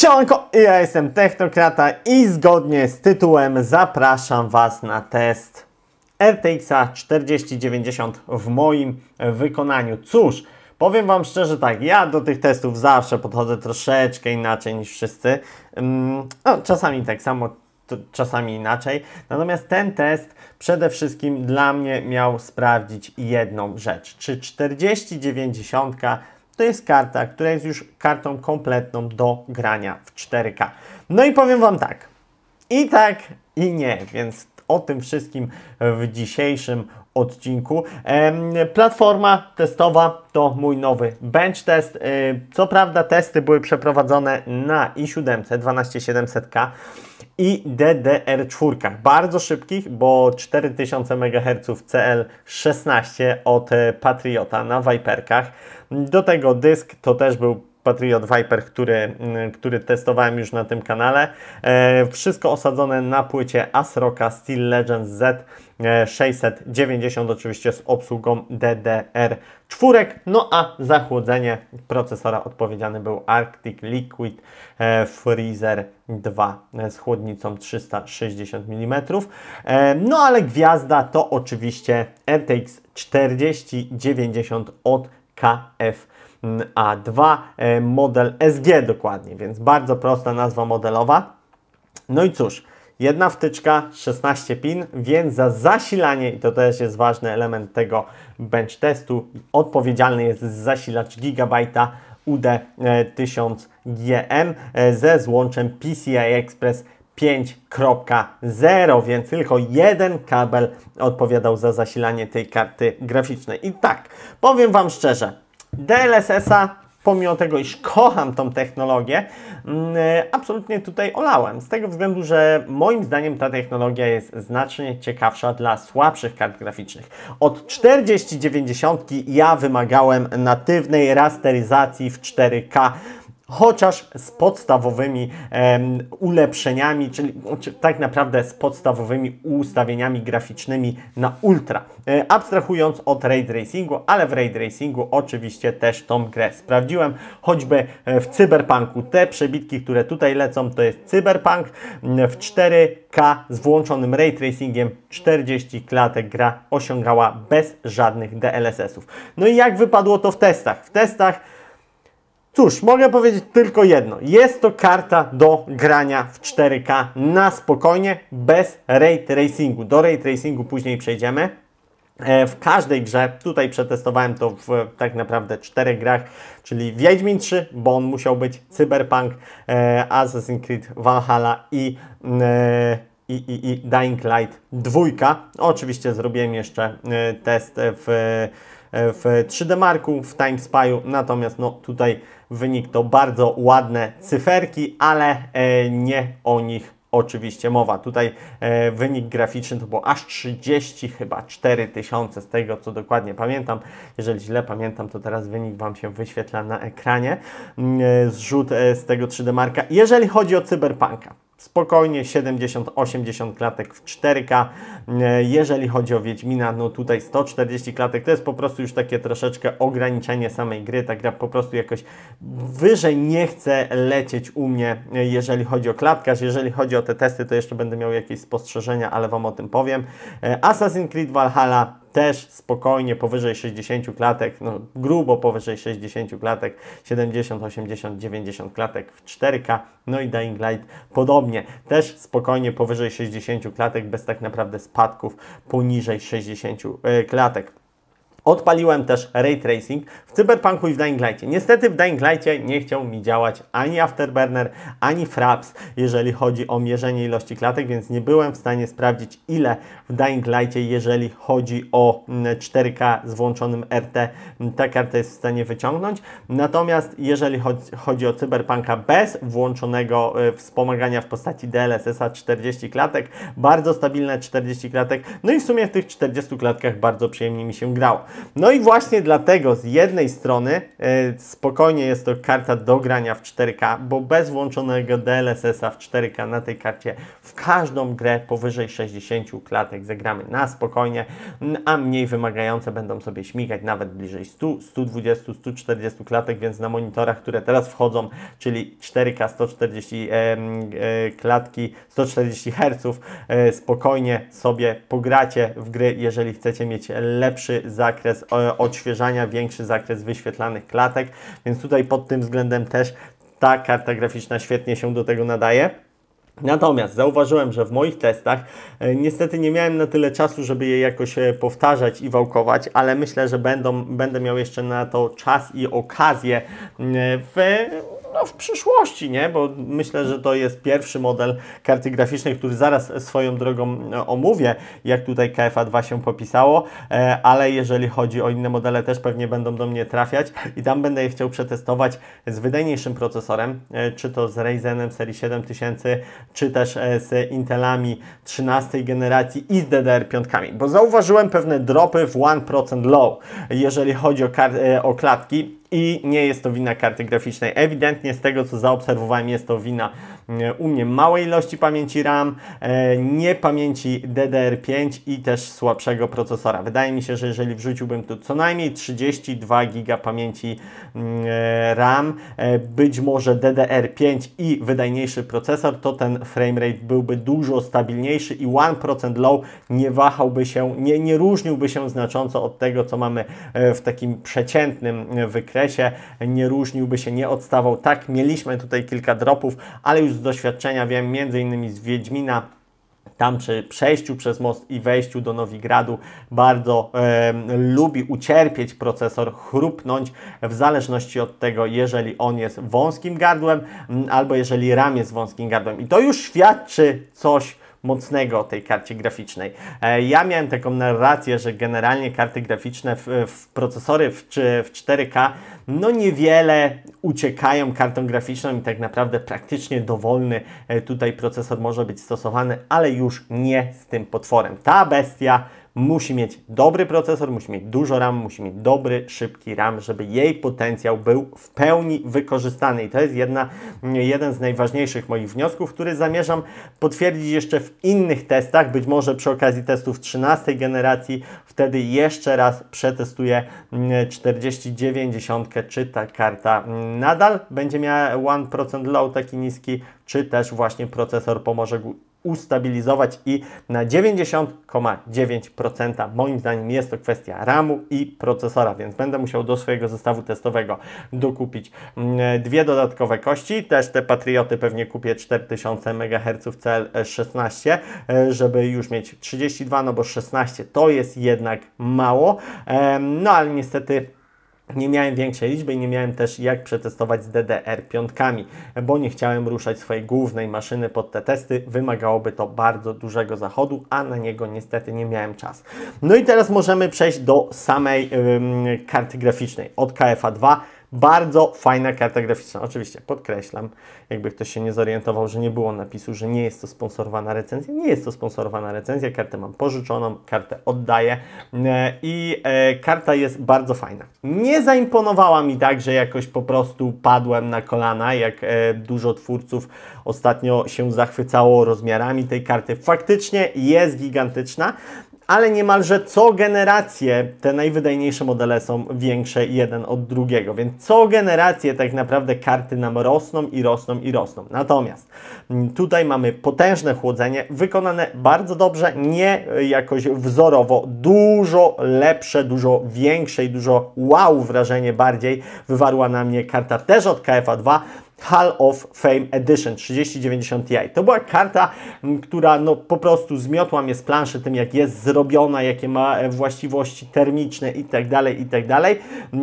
Siemanko, ja jestem Technokrata i zgodnie z tytułem zapraszam Was na test RTX 4090 w moim wykonaniu. Cóż, powiem Wam szczerze tak, ja do tych testów zawsze podchodzę troszeczkę inaczej niż wszyscy. Mm, no, czasami tak samo, czasami inaczej. Natomiast ten test przede wszystkim dla mnie miał sprawdzić jedną rzecz. Czy 4090 to jest karta, która jest już kartą kompletną do grania w 4K. No i powiem Wam tak, i tak, i nie, więc o tym wszystkim w dzisiejszym odcinku. Platforma testowa to mój nowy bench test. Y, co prawda testy były przeprowadzone na i7 12700K, i DDR4. Bardzo szybkich, bo 4000 MHz CL16 od Patriota na Viperkach. Do tego dysk to też był Patriot Viper, który, mm, który testowałem już na tym kanale. E, wszystko osadzone na płycie ASRoka Steel Legends Z 690 e, oczywiście z obsługą DDR4, no a zachłodzenie procesora odpowiedzialny był Arctic Liquid e, Freezer 2 z chłodnicą 360 mm. No ale gwiazda to oczywiście RTX 4090 od KF. A2, e, model SG dokładnie, więc bardzo prosta nazwa modelowa. No i cóż, jedna wtyczka, 16 pin, więc za zasilanie, i to też jest ważny element tego bench testu, odpowiedzialny jest zasilacz Gigabajta UD1000GM e, e, ze złączem PCI Express 5.0, więc tylko jeden kabel odpowiadał za zasilanie tej karty graficznej. I tak, powiem Wam szczerze, DLSS-a, pomimo tego, iż kocham tą technologię, mm, e, absolutnie tutaj olałem. Z tego względu, że moim zdaniem ta technologia jest znacznie ciekawsza dla słabszych kart graficznych. Od 4090 ja wymagałem natywnej rasteryzacji w 4K chociaż z podstawowymi ulepszeniami, czyli znaczy, tak naprawdę z podstawowymi ustawieniami graficznymi na ultra. E, abstrahując od ray tracingu, ale w ray tracingu oczywiście też tą grę sprawdziłem, choćby e, w Cyberpunku. Te przebitki, które tutaj lecą, to jest Cyberpunk mm, w 4K z włączonym ray tracingiem 40 klatek gra osiągała bez żadnych DLSS-ów. No i jak wypadło to w testach? W testach Cóż, mogę powiedzieć tylko jedno. Jest to karta do grania w 4K na spokojnie, bez ray tracingu. Do ray tracingu później przejdziemy. E, w każdej grze, tutaj przetestowałem to w tak naprawdę czterech grach, czyli Wiedźmin 3, bo on musiał być, Cyberpunk, e, Assassin's Creed Valhalla i mm, e, i, i, i Dying Light 2. Oczywiście zrobiłem jeszcze test w, w 3D Marku, w Time Spy'u, natomiast no tutaj Wynik to bardzo ładne cyferki, ale e, nie o nich oczywiście mowa. Tutaj e, wynik graficzny to było aż 30 chyba 4 tysiące z tego co dokładnie pamiętam. Jeżeli źle pamiętam, to teraz wynik Wam się wyświetla na ekranie. Mm, e, zrzut e, z tego 3D Marka. Jeżeli chodzi o Cyberpunka, spokojnie 70-80 klatek w 4K. E, jeżeli chodzi o Wiedźmina, no tutaj 140 klatek to jest po prostu już takie troszeczkę ograniczenie samej gry. Ta gra po prostu jakoś wyżej nie chce lecieć u mnie, e, jeżeli chodzi o klatkaż. Jeżeli chodzi o te testy, to jeszcze będę miał jakieś spostrzeżenia, ale Wam o tym powiem. E, Assassin's Creed Valhalla też spokojnie powyżej 60 klatek, no grubo powyżej 60 klatek, 70, 80, 90 klatek w 4K, no i Dying Light podobnie, też spokojnie powyżej 60 klatek, bez tak naprawdę spadków poniżej 60 e, klatek. Odpaliłem też Ray Tracing w Cyberpunku i w Dying Light. Niestety w Dying Lightie nie chciał mi działać ani Afterburner, ani Fraps, jeżeli chodzi o mierzenie ilości klatek, więc nie byłem w stanie sprawdzić ile w Dying Lightie, jeżeli chodzi o 4K mm, z włączonym RT, mm, ta karta jest w stanie wyciągnąć. Natomiast jeżeli chodzi o Cyberpunka bez włączonego y, wspomagania w postaci DLSS-a 40 klatek, bardzo stabilne 40 klatek, no i w sumie w tych 40 klatkach bardzo przyjemnie mi się grało. No i właśnie dlatego z jednej strony e, spokojnie jest to karta do grania w 4K, bo bez włączonego DLSS-a w 4K na tej karcie w każdą grę powyżej 60 klatek zagramy na spokojnie, a mniej wymagające będą sobie śmigać nawet bliżej 100, 120, 140 klatek, więc na monitorach, które teraz wchodzą, czyli 4K 140 e, e, klatki, 140 Hz, e, spokojnie sobie pogracie w gry, jeżeli chcecie mieć lepszy zakres zakres odświeżania, większy zakres wyświetlanych klatek, więc tutaj pod tym względem też ta karta graficzna świetnie się do tego nadaje. Natomiast zauważyłem, że w moich testach e, niestety nie miałem na tyle czasu, żeby je jakoś e, powtarzać i wałkować, ale myślę, że będą, będę miał jeszcze na to czas i okazję e, w no, w przyszłości, nie? Bo myślę, że to jest pierwszy model karty graficznej, który zaraz swoją drogą e, omówię, jak tutaj KFA2 się popisało, e, ale jeżeli chodzi o inne modele, też pewnie będą do mnie trafiać i tam będę je chciał przetestować z wydajniejszym procesorem, e, czy to z Ryzenem serii 7000, czy też z Intelami 13 generacji i z DDR5, bo zauważyłem pewne dropy w 1% low, jeżeli chodzi o, o klatki, i nie jest to wina karty graficznej. Ewidentnie z tego, co zaobserwowałem, jest to wina E, u mnie małej ilości pamięci RAM, e, nie pamięci DDR5 i też słabszego procesora. Wydaje mi się, że jeżeli wrzuciłbym tu co najmniej 32 GB pamięci mm, e, RAM, być może DDR5 i wydajniejszy procesor, to ten framerate byłby dużo stabilniejszy i 1% low nie wahałby się, nie, nie różniłby się znacząco od tego, co mamy w takim przeciętnym wykresie, nie różniłby się, nie odstawał. Tak, mieliśmy tutaj kilka dropów, ale już z doświadczenia wiem między innymi z Wiedźmina, tam przy przejściu przez most i wejściu do Nowigradu bardzo e, lubi ucierpieć procesor, chrupnąć w zależności od tego, jeżeli on jest wąskim gardłem albo jeżeli ram jest wąskim gardłem. I to już świadczy coś mocnego o tej karcie graficznej. E, ja miałem taką narrację, że generalnie karty graficzne w, w procesory w, w 4K no niewiele uciekają kartą graficzną i tak naprawdę praktycznie dowolny e, tutaj procesor może być stosowany, ale już nie z tym potworem. Ta bestia musi mieć dobry procesor, musi mieć dużo RAM, musi mieć dobry, szybki RAM, żeby jej potencjał był w pełni wykorzystany. I to jest jedna, jeden z najważniejszych moich wniosków, który zamierzam potwierdzić jeszcze w innych testach, być może przy okazji testów 13 generacji, wtedy jeszcze raz przetestuję 4090, mm, czy ta karta mm, nadal będzie miała 1% low taki niski, czy też właśnie procesor pomoże ustabilizować i na 90,9% moim zdaniem jest to kwestia RAMu i procesora, więc będę musiał do swojego zestawu testowego dokupić mm, dwie dodatkowe kości, też te Patrioty pewnie kupię 4000 MHz CL16, żeby już mieć 32, no bo 16 to jest jednak mało, e, no ale niestety nie miałem większej liczby i nie miałem też jak przetestować z DDR piątkami, bo nie chciałem ruszać swojej głównej maszyny pod te testy. Wymagałoby to bardzo dużego zachodu, a na niego niestety nie miałem czasu. No i teraz możemy przejść do samej karty graficznej od KFA 2. Bardzo fajna karta graficzna. Oczywiście podkreślam, jakby ktoś się nie zorientował, że nie było napisu, że nie jest to sponsorowana recenzja. Nie jest to sponsorowana recenzja. Kartę mam pożyczoną, kartę oddaję e, i e, karta jest bardzo fajna. Nie zaimponowała mi tak, że jakoś po prostu padłem na kolana, jak e, dużo twórców ostatnio się zachwycało rozmiarami tej karty. Faktycznie jest gigantyczna ale niemalże co generację te najwydajniejsze modele są większe jeden od drugiego, więc co generacje tak naprawdę karty nam rosną i rosną i rosną. Natomiast mm, tutaj mamy potężne chłodzenie, wykonane bardzo dobrze, nie y, jakoś wzorowo, dużo lepsze, dużo większe i dużo wow wrażenie bardziej wywarła na mnie karta też od KFA2, Hall of Fame Edition 3090 Ti. To była karta, która no, po prostu zmiotła mnie z planszy tym, jak jest zrobiona, jakie ma e, właściwości termiczne itd., tak itd. Tak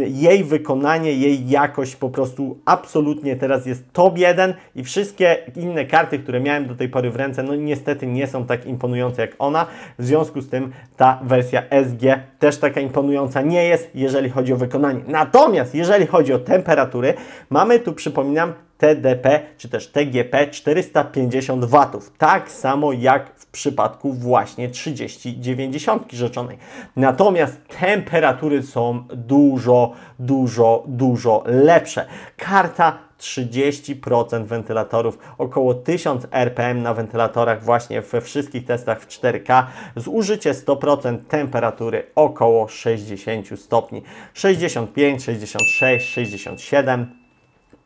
jej wykonanie, jej jakość po prostu absolutnie teraz jest top 1 i wszystkie inne karty, które miałem do tej pory w ręce, no niestety nie są tak imponujące jak ona. W związku z tym ta wersja SG też taka imponująca nie jest, jeżeli chodzi o wykonanie. Natomiast jeżeli chodzi o temperatury, mamy tu, przypominam, TDP czy też TGP 450 W. Tak samo jak w przypadku właśnie 3090 rzeczonej. Natomiast temperatury są dużo, dużo, dużo lepsze. Karta 30% wentylatorów, około 1000 RPM na wentylatorach właśnie we wszystkich testach w 4K, zużycie 100% temperatury około 60 stopni, 65, 66, 67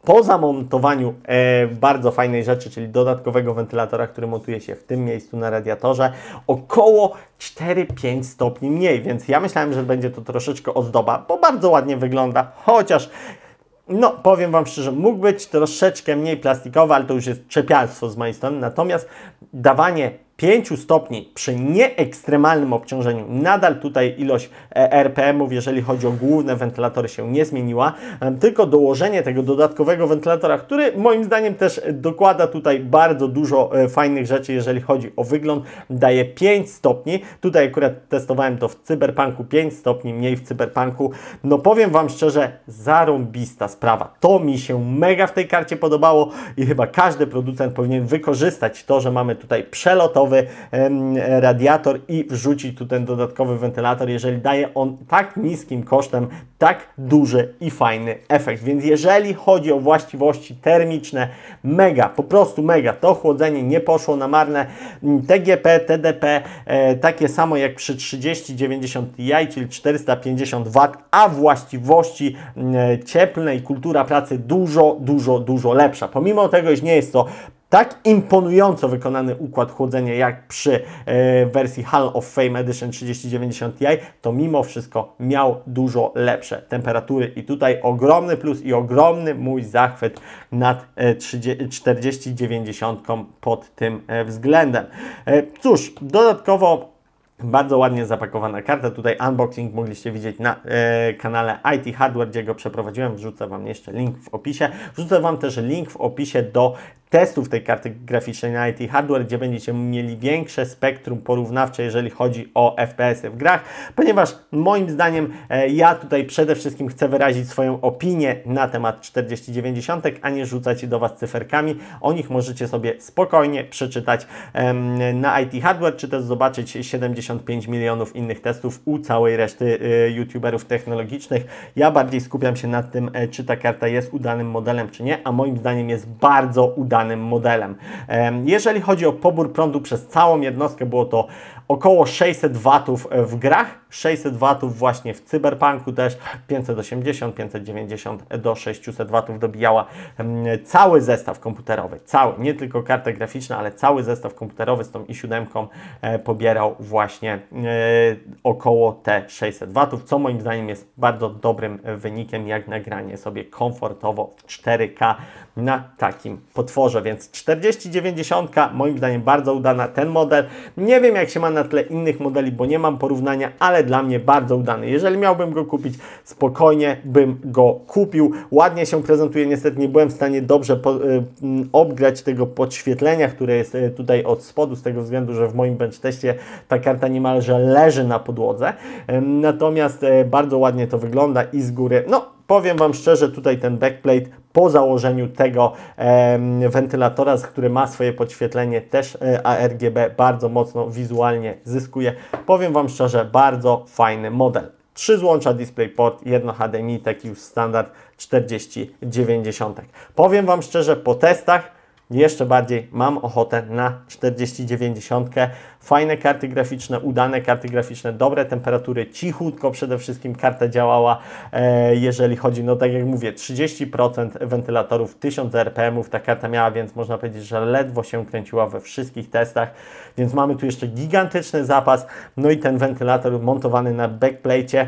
po zamontowaniu e, bardzo fajnej rzeczy, czyli dodatkowego wentylatora, który montuje się w tym miejscu na radiatorze, około 4-5 stopni mniej, więc ja myślałem, że będzie to troszeczkę ozdoba, bo bardzo ładnie wygląda, chociaż no, powiem Wam szczerze, mógł być troszeczkę mniej plastikowy, ale to już jest czepialstwo z mojej strony. Natomiast dawanie 5 stopni przy nieekstremalnym obciążeniu. Nadal tutaj ilość e, RPM-ów, jeżeli chodzi o główne wentylatory, się nie zmieniła, e, tylko dołożenie tego dodatkowego wentylatora, który moim zdaniem też dokłada tutaj bardzo dużo e, fajnych rzeczy, jeżeli chodzi o wygląd, daje 5 stopni. Tutaj akurat testowałem to w Cyberpunku, 5 stopni mniej w Cyberpunku. No powiem Wam szczerze, zarąbista sprawa. To mi się mega w tej karcie podobało i chyba każdy producent powinien wykorzystać to, że mamy tutaj przelotowe dodatkowy radiator i wrzucić tu ten dodatkowy wentylator, jeżeli daje on tak niskim kosztem tak duży i fajny efekt. Więc jeżeli chodzi o właściwości termiczne, mega, po prostu mega, to chłodzenie nie poszło na marne. TGP, TDP e, takie samo jak przy 3090 Ti, czyli 450 W, a właściwości e, cieplne i kultura pracy dużo, dużo, dużo lepsza. Pomimo tego, że nie jest to tak imponująco wykonany układ chłodzenia jak przy e, wersji Hall of Fame Edition 3090 j to mimo wszystko miał dużo lepsze temperatury i tutaj ogromny plus i ogromny mój zachwyt nad e, 30, 4090 pod tym e, względem. E, cóż, dodatkowo bardzo ładnie zapakowana karta. Tutaj unboxing mogliście widzieć na e, kanale IT Hardware, gdzie go przeprowadziłem. Wrzucę Wam jeszcze link w opisie. Wrzucę Wam też link w opisie do testów tej karty graficznej na IT Hardware, gdzie będziecie mieli większe spektrum porównawcze, jeżeli chodzi o FPS-y w grach, ponieważ moim zdaniem e, ja tutaj przede wszystkim chcę wyrazić swoją opinię na temat 4090, a nie rzucać do Was cyferkami. O nich możecie sobie spokojnie przeczytać na IT Hardware, czy też zobaczyć 75 milionów innych testów u całej reszty e, youtuberów technologicznych. Ja bardziej skupiam się na tym, e, czy ta karta jest udanym modelem, czy nie, a moim zdaniem jest bardzo udana danym modelem. Jeżeli chodzi o pobór prądu przez całą jednostkę, było to około 600 W w grach, 600 W właśnie w Cyberpunku też 580, 590 do 600 W dobijała cały zestaw komputerowy, cały, nie tylko karta graficzna, ale cały zestaw komputerowy z tą i7 e, pobierał właśnie e, około te 600 W, co moim zdaniem jest bardzo dobrym e, wynikiem, jak nagranie sobie komfortowo w 4K na takim potworze, więc 4090 moim zdaniem bardzo udana ten model. Nie wiem jak się ma na tle innych modeli, bo nie mam porównania, ale dla mnie bardzo udany. Jeżeli miałbym go kupić, spokojnie bym go kupił. Ładnie się prezentuje, niestety nie byłem w stanie dobrze po, y, mm, obgrać tego podświetlenia, które jest y, tutaj od spodu, z tego względu, że w moim bench teście ta karta niemalże leży na podłodze. Natomiast e, bardzo ładnie to wygląda i z góry, no Powiem Wam szczerze, tutaj ten backplate po założeniu tego e, wentylatora, który ma swoje podświetlenie też e, ARGB, bardzo mocno wizualnie zyskuje. Powiem Wam szczerze, bardzo fajny model. 3 złącza DisplayPort, jedno HDMI, taki już standard 4090. Powiem Wam szczerze, po testach jeszcze bardziej mam ochotę na 4090. Fajne karty graficzne, udane karty graficzne, dobre temperatury, cichutko przede wszystkim karta działała, e, jeżeli chodzi, no tak jak mówię, 30% wentylatorów, 1000 RPM-ów ta karta miała, więc można powiedzieć, że ledwo się kręciła we wszystkich testach, więc mamy tu jeszcze gigantyczny zapas, no i ten wentylator montowany na backplate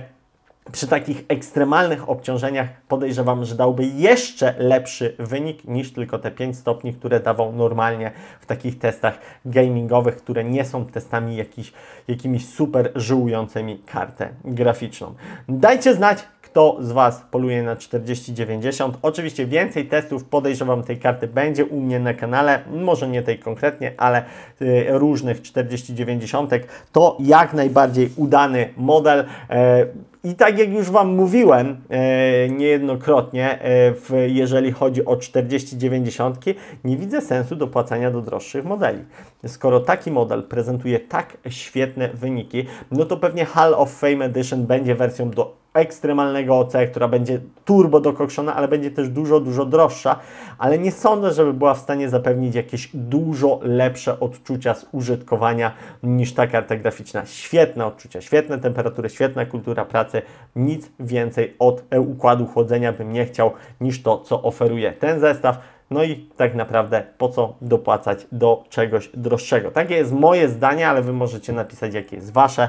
przy takich ekstremalnych obciążeniach podejrzewam, że dałby jeszcze lepszy wynik niż tylko te 5 stopni, które dawał normalnie w takich testach gamingowych, które nie są testami jakich, jakimiś super żyłującymi kartę graficzną. Dajcie znać, kto z Was poluje na 4090. Oczywiście więcej testów podejrzewam tej karty będzie u mnie na kanale, może nie tej konkretnie, ale y, różnych 4090. To jak najbardziej udany model. Y, i tak jak już Wam mówiłem e, niejednokrotnie, e, w, jeżeli chodzi o 4090, nie widzę sensu dopłacania do droższych modeli. Skoro taki model prezentuje tak świetne wyniki, no to pewnie Hall of Fame Edition będzie wersją do ekstremalnego OC, która będzie turbo dokokszona, ale będzie też dużo, dużo droższa, ale nie sądzę, żeby była w stanie zapewnić jakieś dużo lepsze odczucia z użytkowania niż ta karta graficzna. Świetne odczucia, świetne temperatury, świetna kultura pracy, nic więcej od e, układu chłodzenia bym nie chciał niż to, co oferuje ten zestaw. No i tak naprawdę po co dopłacać do czegoś droższego? Takie jest moje zdanie, ale Wy możecie napisać, jakie jest Wasze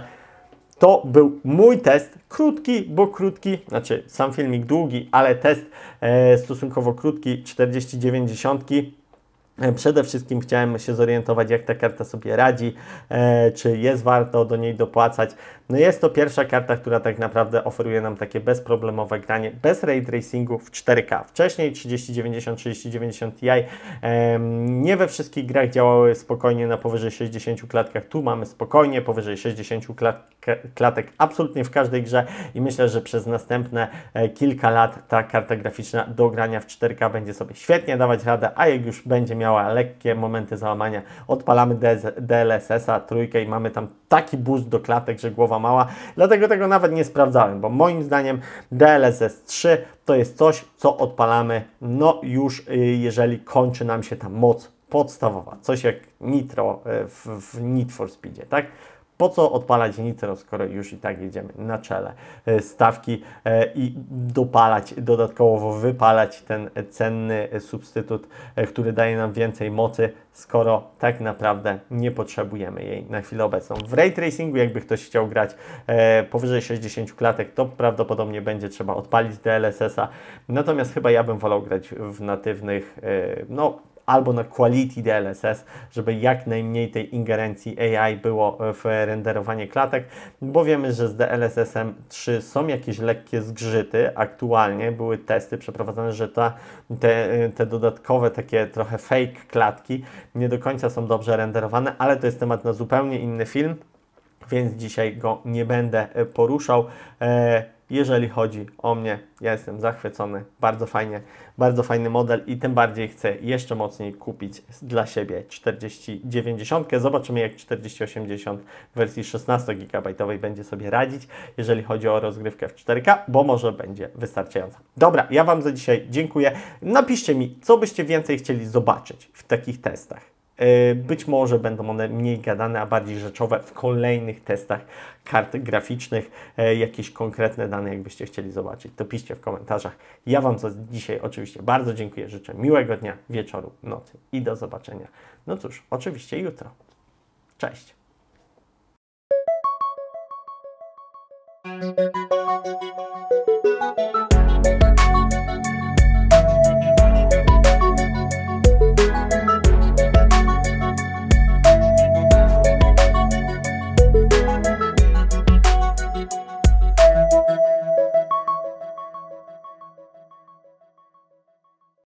to był mój test, krótki, bo krótki, znaczy sam filmik długi, ale test e, stosunkowo krótki, 49 dziesiątki. E, przede wszystkim chciałem się zorientować, jak ta karta sobie radzi, e, czy jest warto do niej dopłacać. No jest to pierwsza karta, która tak naprawdę oferuje nam takie bezproblemowe granie bez ray tracingu w 4K. Wcześniej 3090, 3090 Ti e, nie we wszystkich grach działały spokojnie na powyżej 60 klatkach. Tu mamy spokojnie powyżej 60 klatek absolutnie w każdej grze i myślę, że przez następne e, kilka lat ta karta graficzna do grania w 4K będzie sobie świetnie dawać radę, a jak już będzie miała miała lekkie momenty załamania. Odpalamy DLSS-a, trójkę i mamy tam taki boost do klatek, że głowa mała. Dlatego tego nawet nie sprawdzałem, bo moim zdaniem DLSS 3 to jest coś, co odpalamy no już y, jeżeli kończy nam się ta moc podstawowa, coś jak nitro y, w, w Need for Speedzie, tak? Po co odpalać nitro, skoro już i tak jedziemy na czele e, stawki e, i dopalać, dodatkowo wypalać ten cenny substytut, e, który daje nam więcej mocy, skoro tak naprawdę nie potrzebujemy jej na chwilę obecną. W ray tracingu, jakby ktoś chciał grać powyżej 60 klatek, to prawdopodobnie będzie trzeba odpalić DLSS-a. Natomiast chyba ja bym wolał grać w natywnych, no albo na quality DLSS, żeby jak najmniej tej ingerencji AI było w renderowanie klatek, bo wiemy, że z DLSS-em 3 są jakieś lekkie zgrzyty. Aktualnie były testy przeprowadzone, że ta, te, te dodatkowe takie trochę fake klatki nie do końca są dobrze renderowane, ale to jest temat na zupełnie inny film, więc dzisiaj go nie będę poruszał. E, jeżeli chodzi o mnie, ja jestem zachwycony, bardzo fajnie, bardzo fajny model i tym bardziej chcę jeszcze mocniej kupić dla siebie 4090. Zobaczymy jak 4080 w wersji 16 GB będzie sobie radzić, jeżeli chodzi o rozgrywkę w 4K, bo może będzie wystarczająca. Dobra, ja Wam za dzisiaj dziękuję. Napiszcie mi, co byście więcej chcieli zobaczyć w takich testach. E, być może będą one mniej gadane, a bardziej rzeczowe w kolejnych testach kart graficznych. E, jakieś konkretne dane, jakbyście chcieli zobaczyć, to piszcie w komentarzach. Ja Wam za dzisiaj oczywiście bardzo dziękuję. Życzę miłego dnia, wieczoru, nocy i do zobaczenia. No cóż, oczywiście jutro. Cześć! Thank you.